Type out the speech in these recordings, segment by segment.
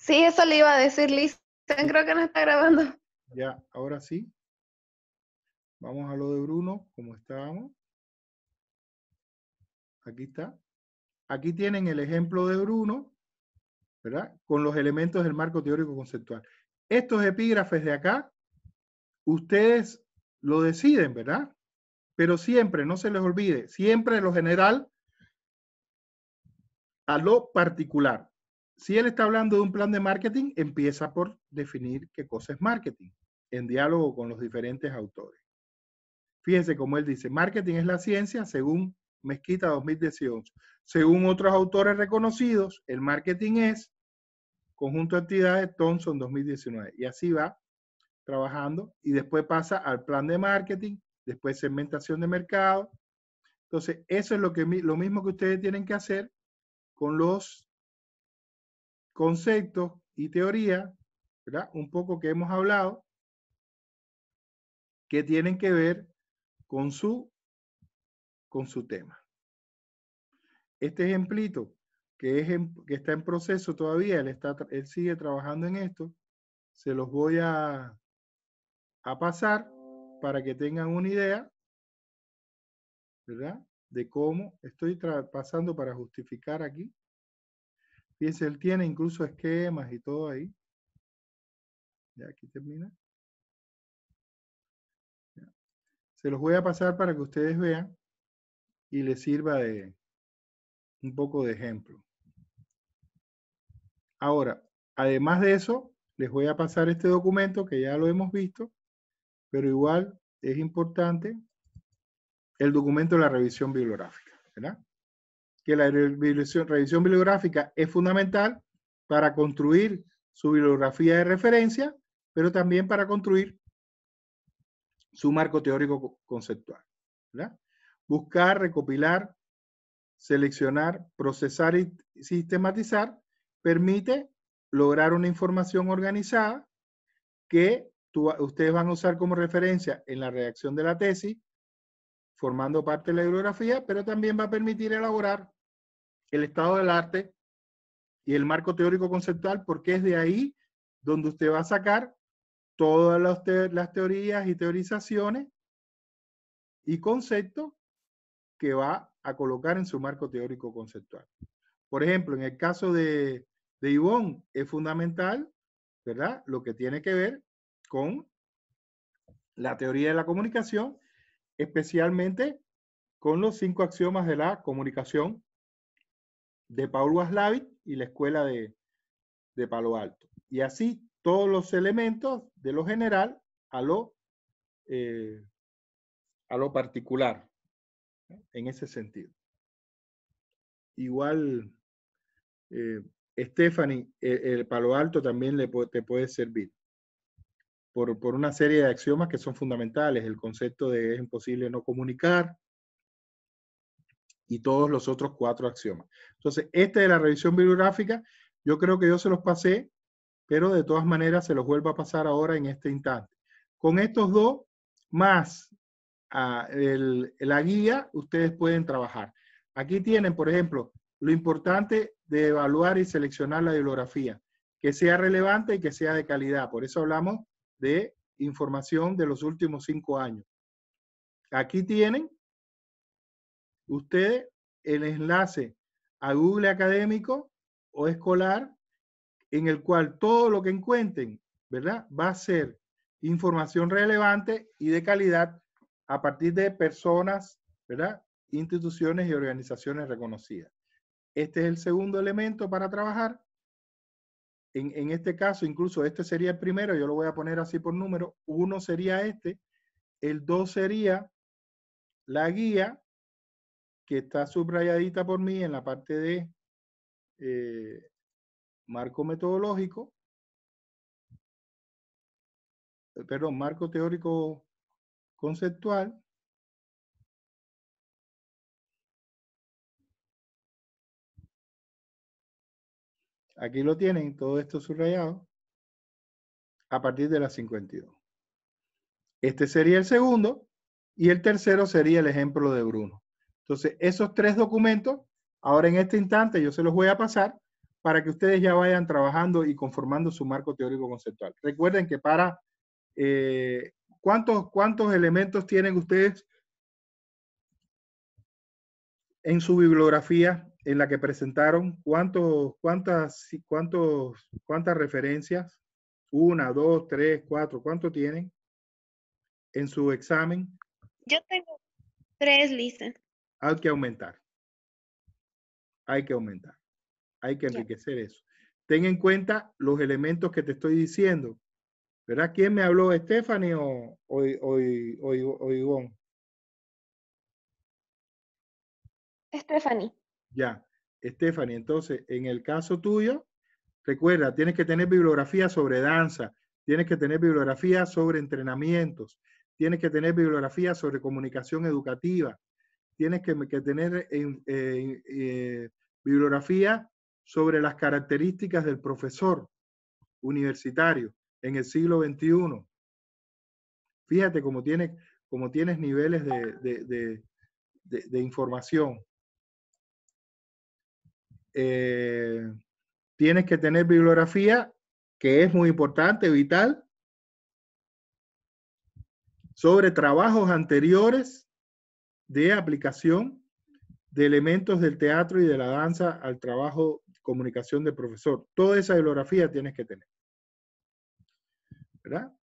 Sí, eso le iba a decir, Liz. Creo que no está grabando. Ya, ahora sí. Vamos a lo de Bruno, como estábamos. Aquí está. Aquí tienen el ejemplo de Bruno, ¿verdad? Con los elementos del marco teórico conceptual. Estos epígrafes de acá, ustedes lo deciden, ¿verdad? Pero siempre, no se les olvide, siempre lo general a lo particular si él está hablando de un plan de marketing, empieza por definir qué cosa es marketing, en diálogo con los diferentes autores. Fíjense cómo él dice, marketing es la ciencia, según Mezquita 2018. Según otros autores reconocidos, el marketing es conjunto de actividades Thomson 2019. Y así va trabajando y después pasa al plan de marketing, después segmentación de mercado. Entonces, eso es lo, que, lo mismo que ustedes tienen que hacer con los conceptos y teoría, ¿verdad? Un poco que hemos hablado, que tienen que ver con su, con su tema. Este ejemplito que, es que está en proceso todavía, él, está, él sigue trabajando en esto, se los voy a, a pasar para que tengan una idea, ¿verdad? De cómo estoy pasando para justificar aquí Fíjense, él tiene incluso esquemas y todo ahí. Ya aquí termina. Se los voy a pasar para que ustedes vean y les sirva de un poco de ejemplo. Ahora, además de eso, les voy a pasar este documento que ya lo hemos visto, pero igual es importante el documento de la revisión bibliográfica, ¿verdad? que la revisión, bibliográfica es fundamental para construir su bibliografía de referencia, pero también para construir su marco teórico conceptual. Buscar, recopilar, seleccionar, procesar y sistematizar permite lograr una información organizada que ustedes van a usar como referencia en la redacción de la tesis, formando parte de la bibliografía, pero también va a permitir elaborar el estado del arte y el marco teórico conceptual, porque es de ahí donde usted va a sacar todas las, teorías y teorizaciones y conceptos que va a colocar en su marco teórico conceptual. Por ejemplo, en el caso de, de Ivonne, es fundamental, ¿verdad? Lo que tiene que ver con la teoría de la comunicación, especialmente con los cinco axiomas de la comunicación de Paul Waslavic y la escuela de, Palo Alto. Y así todos los elementos de lo general a lo, eh, particular, en ese sentido. Igual, eh, Stephanie, el, Palo Alto también le, te puede servir por, por, una serie de axiomas que son fundamentales. El concepto de es imposible no comunicar, y todos los otros cuatro axiomas. Entonces, este de la revisión bibliográfica, yo creo que yo se los pasé, pero de todas maneras se los vuelvo a pasar ahora en este instante. Con estos dos, más ah, la guía, ustedes pueden trabajar. Aquí tienen, por ejemplo, lo importante de evaluar y seleccionar la bibliografía, que sea relevante y que sea de calidad. Por eso hablamos de información de los últimos cinco años. Aquí tienen Ustedes, el enlace a Google Académico o Escolar, en el cual todo lo que encuentren, ¿verdad? Va a ser información relevante y de calidad a partir de personas, ¿verdad? Instituciones y organizaciones reconocidas. Este es el segundo elemento para trabajar. En, en, este caso, incluso este sería el primero, yo lo voy a poner así por número. Uno sería este, el dos sería la guía, que está subrayadita por mí en la parte de eh, marco metodológico, eh, perdón, marco teórico conceptual, Aquí lo tienen, todo esto subrayado, a partir de la 52. Este sería el segundo y el tercero sería el ejemplo de Bruno. Entonces, esos tres documentos, ahora en este instante yo se los voy a pasar para que ustedes ya vayan trabajando y conformando su marco teórico conceptual. Recuerden que para eh, ¿cuántos, cuántos elementos tienen ustedes en su bibliografía en la que presentaron, cuántos, cuántas, cuántos, cuántas referencias, una, dos, tres, cuatro, cuánto tienen en su examen. Yo tengo tres, listas. Hay que aumentar. Hay que aumentar. Hay que enriquecer eso. Ten en cuenta los elementos que te estoy diciendo. ¿Verdad? ¿Quién me habló? ¿Stephanie o, o, Stephanie. Ya, Stephanie. Entonces, en el caso tuyo, recuerda, tienes que tener bibliografía sobre danza, tienes que tener bibliografía sobre entrenamientos, tienes que tener bibliografía sobre comunicación educativa, tienes que, tener eh, bibliografía sobre las características del profesor universitario en el siglo XXI. Fíjate cómo tienes, niveles de, información. Eh, tienes que tener bibliografía, que es muy importante, vital, sobre trabajos anteriores de aplicación de elementos del teatro y de la danza al trabajo de comunicación del profesor. Toda esa bibliografía tienes que tener.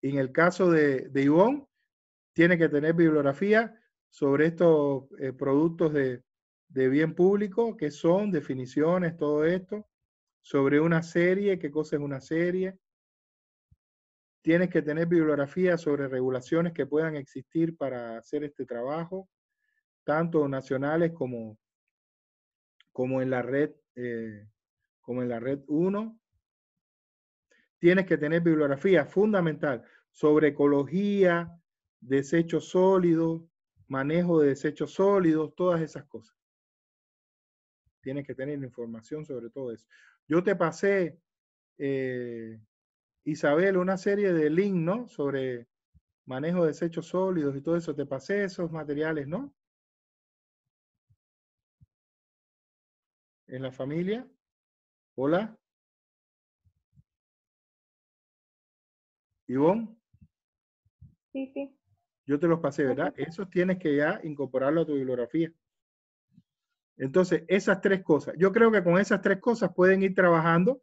en el caso de, de Ivonne, tiene que tener bibliografía sobre estos eh, productos de, de bien público, que son, definiciones, todo esto, sobre una serie, qué cosa es una serie. Tienes que tener bibliografía sobre regulaciones que puedan existir para hacer este trabajo tanto nacionales como, como en la red eh, como en la red 1. Tienes que tener bibliografía fundamental sobre ecología, desechos sólidos, manejo de desechos sólidos, todas esas cosas. Tienes que tener información sobre todo eso. Yo te pasé, eh, Isabel, una serie de links, ¿no? Sobre manejo de desechos sólidos y todo eso. Te pasé esos materiales, ¿no? en la familia? Hola. Ivonne. Sí, sí. Yo te los pasé, ¿verdad? Esos tienes que ya incorporarlo a tu bibliografía. Entonces, esas tres cosas. Yo creo que con esas tres cosas pueden ir trabajando.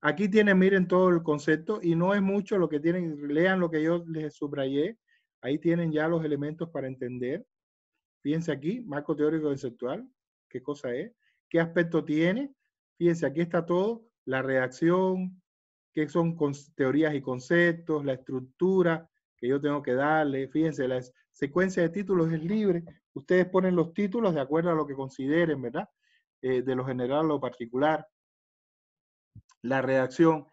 Aquí tienen, miren, todo el concepto y no es mucho lo que tienen. Lean lo que yo les subrayé. Ahí tienen ya los elementos para entender. Fíjense aquí, marco teórico conceptual. ¿Qué cosa es? qué aspecto tiene. Fíjense, aquí está todo, la redacción, qué son teorías y conceptos, la estructura que yo tengo que darle. Fíjense, la secuencia de títulos es libre. Ustedes ponen los títulos de acuerdo a lo que consideren, ¿verdad? Eh, de lo general a lo particular. La redacción,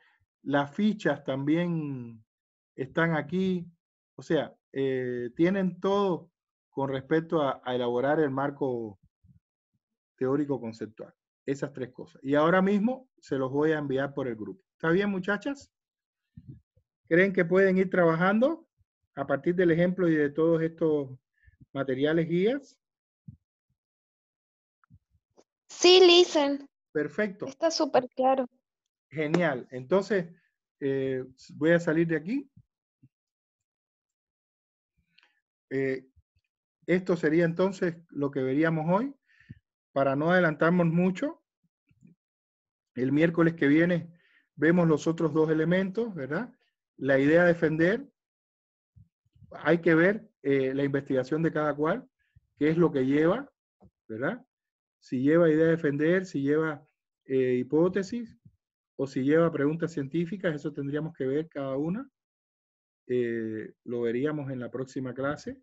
las fichas también están aquí. O sea, eh, tienen todo con respecto a elaborar el marco teórico-conceptual. Esas tres cosas. Y ahora mismo se los voy a enviar por el grupo. ¿Está bien, muchachas? ¿Creen que pueden ir trabajando a partir del ejemplo y de todos estos materiales guías? Sí, Listen. Perfecto. Está súper claro. Genial. Entonces, eh, voy a salir de aquí. Eh, esto sería entonces lo que veríamos hoy para no adelantarnos mucho, el miércoles que viene vemos los otros dos elementos, ¿verdad? La idea de defender, hay que ver eh, la investigación de cada cual, qué es lo que lleva, ¿verdad? Si lleva idea de defender, si lleva eh, hipótesis o si lleva preguntas científicas, eso tendríamos que ver cada una. Eh, lo veríamos en la próxima clase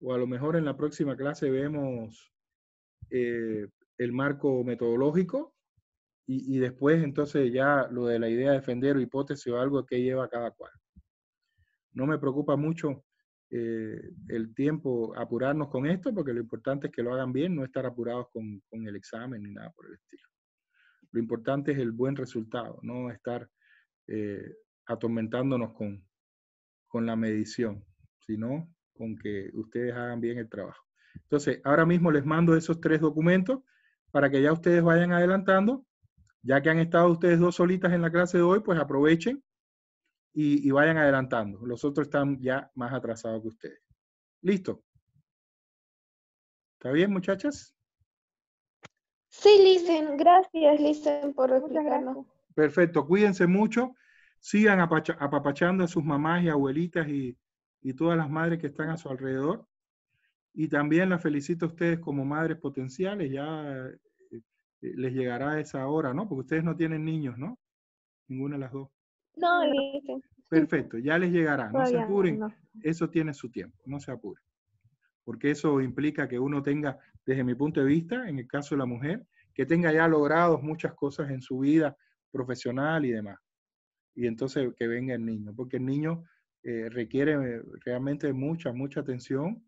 o a lo mejor en la próxima clase vemos eh, el marco metodológico y, después entonces ya lo de la idea de defender o hipótesis o algo que lleva cada cual. No me preocupa mucho eh, el tiempo apurarnos con esto porque lo importante es que lo hagan bien, no estar apurados con, el examen ni nada por el estilo. Lo importante es el buen resultado, no estar eh, atormentándonos con la medición, sino con que ustedes hagan bien el trabajo. Entonces, ahora mismo les mando esos tres documentos para que ya ustedes vayan adelantando. Ya que han estado ustedes dos solitas en la clase de hoy, pues aprovechen y, vayan adelantando. Los otros están ya más atrasados que ustedes. Listo. ¿Está bien, muchachas? Sí, listen. Gracias, listen, por explicarnos. Perfecto. Cuídense mucho. Sigan apapachando a sus mamás y abuelitas y todas las madres que están a su alrededor. Y también la felicito a ustedes como madres potenciales, ya eh, eh, les llegará esa hora, ¿no? Porque ustedes no tienen niños, ¿no? Ninguna de las dos. No, Perfecto, ya les llegará, no se apuren, eso tiene su tiempo, no se apuren. Porque eso implica que uno tenga, desde mi punto de vista, en el caso de la mujer, que tenga ya logrado muchas cosas en su vida profesional y demás. Y entonces que venga el niño, porque el niño eh, requiere realmente mucha, mucha atención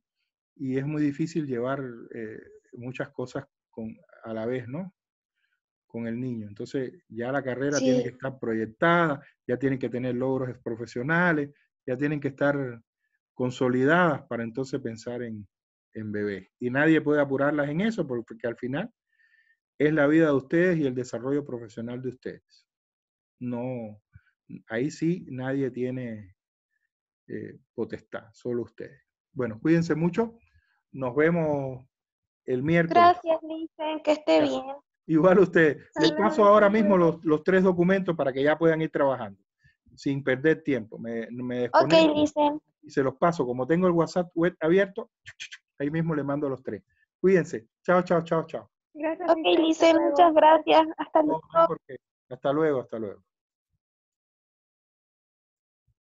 y es muy difícil llevar eh, muchas cosas con, a la vez, ¿no? Con el niño. Entonces, ya la carrera tiene que estar proyectada, ya tienen que tener logros profesionales, ya tienen que estar consolidadas para entonces pensar en, en bebés. Y nadie puede apurarlas en eso porque al final es la vida de ustedes y el desarrollo profesional de ustedes. No, ahí sí nadie tiene eh, potestad, solo ustedes. Bueno, cuídense mucho. Nos vemos el miércoles. Gracias, Licen, que esté bien. Igual usted. Les paso ahora mismo los, tres documentos para que ya puedan ir trabajando, sin perder tiempo. Me, me ok, Y se los paso. Como tengo el WhatsApp web abierto, ahí mismo le mando los tres. Cuídense. Chao, chao, chao, chao. Gracias. Ok, muchas gracias. Hasta luego. hasta luego, hasta luego.